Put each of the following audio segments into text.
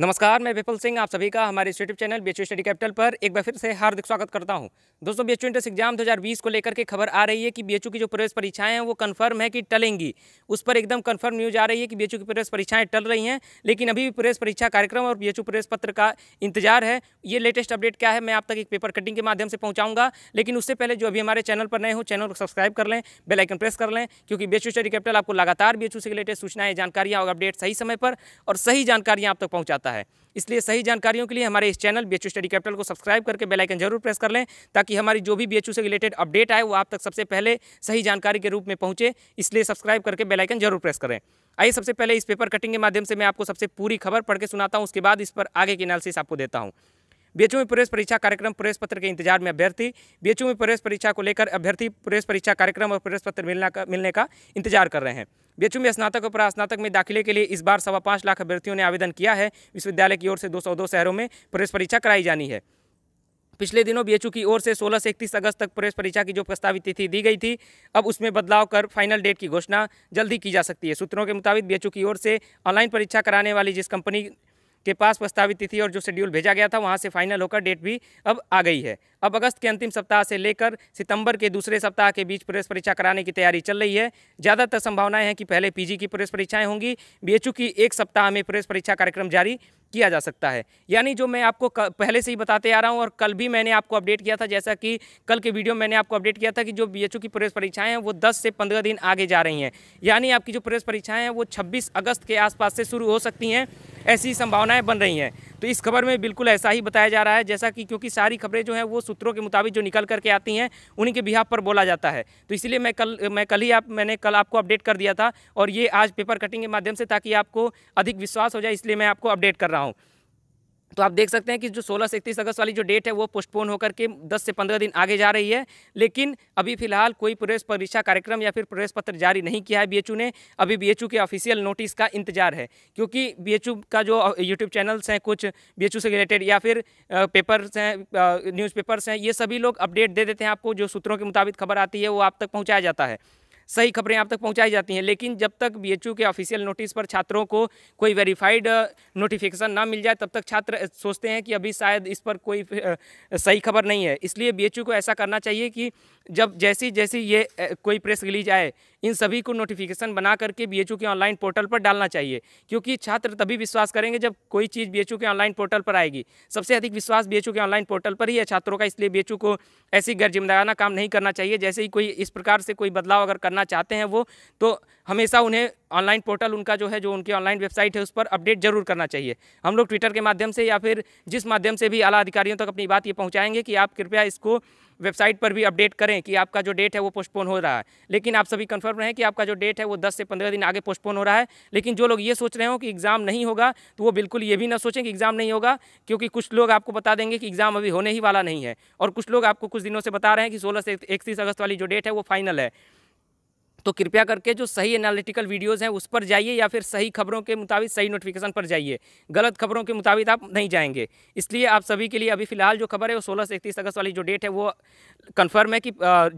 नमस्कार मैं विपुल सिंह आप सभी का हमारे YouTube channel B study capital पर एक बार फिर से हार्दिक स्वागत करता हूं दोस्तों बी एंट्रेंस एग्जाम 2020 को लेकर के खबर आ रही है कि बी की जो प्रवेश परीक्षाएं हैं वो कन्फर्म है कि टलेंगी उस पर एकदम कन्फर्म न्यूज़ आ रही है कि बी की प्रवेश परीक्षाएँ टल रही हैं लेकिन अभी भी प्रवेश परीक्षा कार्यक्रम और बी प्रवेश पत्र का इंतजार है ये लेटेस्ट अपडेट क्या है मैं आप तक एक पेपर कटिंग के माध्यम से पहुँचाऊँगा लेकिन उससे पहले जो अभी हमारे चैनल पर नए हो चैनल को सब्सक्राइब कर लें बेलाइकन प्रेस कर लें क्योंकि बी स्टडी कैपिटल आपको लगातार बी से लेटेस्ट सूचनाएं जानकारियाँ और अपडेट सही समय पर और सही जानकारियाँ आप तक पहुँचाता जाता है इसलिए सही जानकारियों के लिए हमारे इस चैनल बी स्टडी कैपिटल को सब्सक्राइब करके बेलाइकन जरूर प्रेस कर लें ताकि हमारी जो भी बी से रिलेटेड अपडेट आए वो आप तक सबसे पहले सही जानकारी के रूप में पहुँचे इसलिए सब्सक्राइब करके बेलाइकन जरूर प्रेस करें आइए सबसे पहले इस पेपर कटिंग के माध्यम से मैं आपको सबसे पूरी खबर पढ़ के सुनाता हूँ उसके बाद इस पर आगे की एनालिसिस आपको देता हूँ बीएचयू में प्रवेश परीक्षा कार्यक्रम प्रवेश पत्र के इंतजार में अभ्यर्थी बीएचयू में प्रवेश परीक्षा को लेकर अभ्यर्थी प्रवेश परीक्षा कार्यक्रम और प्रवेश पत्र मिलना का मिलने का इंतजार कर रहे हैं बीएचयू में स्नातक और स्नातक में दाखिले के लिए इस बार सवा पाँच लाख अभ्यर्थियों ने आवेदन किया है विश्वविद्यालय की ओर से दो शहरों में प्रवेश परीक्षा कराई जानी है पिछले दिनों बीएचयू की ओर से 16 से 31 अगस्त तक प्रवेश परीक्षा की जो प्रस्तावित तिथि दी गई थी अब उसमें बदलाव कर फाइनल डेट की घोषणा जल्दी की जा सकती है सूत्रों के मुताबिक बीएचयू की ओर से ऑनलाइन परीक्षा कराने वाली जिस कंपनी के पास प्रस्तावित तिथि और जो शेड्यूल भेजा गया था वहाँ से फाइनल होकर डेट भी अब आ गई है अब अगस्त के अंतिम सप्ताह से लेकर सितंबर के दूसरे सप्ताह के बीच प्रवेश परीक्षा कराने की तैयारी चल रही है ज़्यादातर संभावनाएं हैं कि पहले पीजी की प्रवेश परीक्षाएं होंगी बीएचयू की एक सप्ताह में प्रवेश परीक्षा कार्यक्रम जारी किया जा सकता है यानी जो मैं आपको पहले से ही बताते आ रहा हूँ और कल भी मैंने आपको अपडेट किया था जैसा कि कल के वीडियो में मैंने आपको अपडेट किया था कि जो बी की प्रवेश परीक्षाएँ हैं वो दस से पंद्रह दिन आगे जा रही हैं यानी आपकी जो प्रवेश परीक्षाएँ हैं वो छब्बीस अगस्त के आसपास से शुरू हो सकती हैं ऐसी संभावनाएँ बन रही हैं तो इस खबर में बिल्कुल ऐसा ही बताया जा रहा है जैसा कि क्योंकि सारी खबरें जो हैं वो सूत्रों के मुताबिक जो निकल करके आती हैं उन्हीं के बिहार पर बोला जाता है तो इसलिए मैं कल मैं कल ही आप मैंने कल आपको अपडेट कर दिया था और ये आज पेपर कटिंग के माध्यम से ताकि आपको अधिक विश्वास हो जाए इसलिए मैं आपको अपडेट कर रहा हूँ तो आप देख सकते हैं कि जो सोलह से इकतीस अगस्त वाली जो डेट है वो पोस्टपोन होकर के दस से पंद्रह दिन आगे जा रही है लेकिन अभी फिलहाल कोई प्रवेश परीक्षा कार्यक्रम या फिर प्रवेश पत्र जारी नहीं किया है बी ने अभी बी के ऑफिशियल नोटिस का इंतजार है क्योंकि बी का जो यूट्यूब चैनल्स हैं कुछ बी से रिलेटेड या फिर पेपर्स हैं न्यूज़पेपर्स हैं ये सभी लोग अपडेट दे देते हैं आपको जो सूत्रों के मुताबिक खबर आती है वो आप तक पहुँचाया जाता है सही खबरें आप तक पहुंचाई जाती हैं लेकिन जब तक बीएचयू के ऑफिशियल नोटिस पर छात्रों को कोई वेरीफाइड नोटिफिकेशन uh, ना मिल जाए तब तक छात्र uh, सोचते हैं कि अभी शायद इस पर कोई uh, सही खबर नहीं है इसलिए बीएचयू को ऐसा करना चाहिए कि जब जैसी जैसी ये कोई प्रेस रिलीज आए इन सभी को नोटिफिकेशन बना करके बी के ऑनलाइन पोर्टल पर डालना चाहिए क्योंकि छात्र तभी विश्वास करेंगे जब कोई चीज़ बी के ऑनलाइन पोर्टल पर आएगी सबसे अधिक विश्वास बी के ऑनलाइन पोर्टल पर ही है छात्रों का इसलिए बी को ऐसी गैर जिम्मेदाराना काम नहीं करना चाहिए जैसे ही कोई इस प्रकार से कोई बदलाव अगर करना चाहते हैं वो तो हमेशा उन्हें ऑनलाइन पोर्टल उनका जो है जो उनकी ऑनलाइन वेबसाइट है उस पर अपडेट जरूर करना चाहिए हम लोग ट्विटर के माध्यम से या फिर जिस माध्यम से भी आला अधिकारियों तक अपनी बात ये पहुँचाएंगे कि आप कृपया इसको वेबसाइट पर भी अपडेट करें कि आपका जो डेट है वो पोस्टपोन हो रहा है लेकिन आप सभी कन्फर्म रहें कि आपका जो डेट है वो दस से पंद्रह दिन आगे पोस्टपोन हो रहा है लेकिन जो लोग ये सोच रहे हो कि एग्ज़ाम नहीं होगा तो वो बिल्कुल ये भी ना सोचें कि एग्ज़ाम नहीं होगा क्योंकि कुछ लोग आपको बता देंगे कि एग्ज़ाम अभी होने ही वाला नहीं है और कुछ लोग आपको कुछ दिनों से बता रहे हैं कि सोलह से इकतीस अगस्त वाली जो डेट है वो फाइनल है तो कृपया करके जो सही एनालिटिकल वीडियोज़ हैं उस पर जाइए या फिर सही खबरों के मुताबिक सही नोटिफिकेशन पर जाइए गलत खबरों के मुताबिक आप नहीं जाएंगे इसलिए आप सभी के लिए अभी फिलहाल जो खबर है वो सोलह से इकतीस अगस्त वाली जो डेट है वो कन्फर्म है कि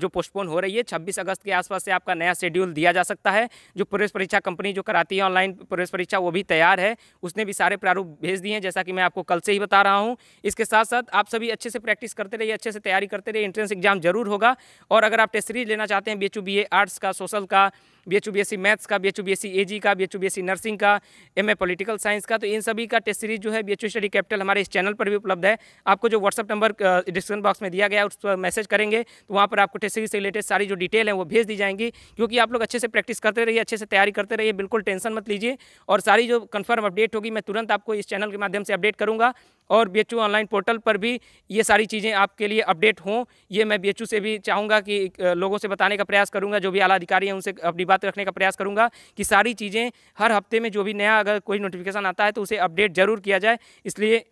जो पोस्टपोन हो रही है छब्बीस अगस्त के आसपास से आपका नया शेड्यूल दिया जा सकता है जो प्रवेश परीक्षा कंपनी जो कराती है ऑनलाइन प्रवेश परीक्षा वो भी तैयार है उसने भी सारे प्रारूप भेज दिए हैं जैसा कि मैं आपको कल से ही बता रहा हूँ इसके साथ साथ आप सभी अच्छे से प्रैक्टिस करते रहिए अच्छे से तैयारी करते रहिए इंट्रेंस एग्जाम जरूर होगा और अगर आप टेस्ट सीरीज लेना चाहते हैं बी एच आर्ट्स का सोशल फसल का बी एच बी मैथ्स का बी एच बी एजी का बी एच बी नर्सिंग का एम पॉलिटिकल साइंस का तो इन सभी का टेस्ट सीरीज जो है बी एच स्टडी कैपिटल हमारे इस चैनल पर भी उपलब्ध है आपको जो व्हाट्सअप नंबर डिस्क्रिप्शन बॉक्स में दिया गया उस पर मैसेज करेंगे तो वहाँ पर आपको टेस्ट सीरीज से रिलेटेड सारी जो डिटेल है वो भेज दी जाएंगी क्योंकि आप लोग अच्छे से प्रैक्टिस करते रहिए अच्छे से तैयारी करते रहिए बिल्कुल टेंशन मत लीजिए और सारी जो कन्फर्म अपडेट होगी मैं तुरंत आपको इस चैनल के माध्यम से अपडेट करूँगा और बी ऑनलाइन पोर्टल पर भी ये सारी चीज़ें आपके लिए अपडेट हों ये मैं बी से भी चाहूँगा कि लोगों से बताने का प्रयास करूँगा जो भी आला अधिकारी हैं उनसे अपनी बात रखने का प्रयास करूँगा कि सारी चीज़ें हर हफ्ते में जो भी नया अगर कोई नोटिफिकेशन आता है तो उसे अपडेट ज़रूर किया जाए इसलिए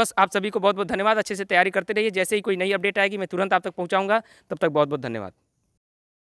बस आप सभी को बहुत बहुत धन्यवाद अच्छे से तैयारी करते रहिए जैसे ही कोई नई अपडेट आएगी मैं तुरंत आप तक पहुँचाऊँगा तब तक बहुत बहुत धन्यवाद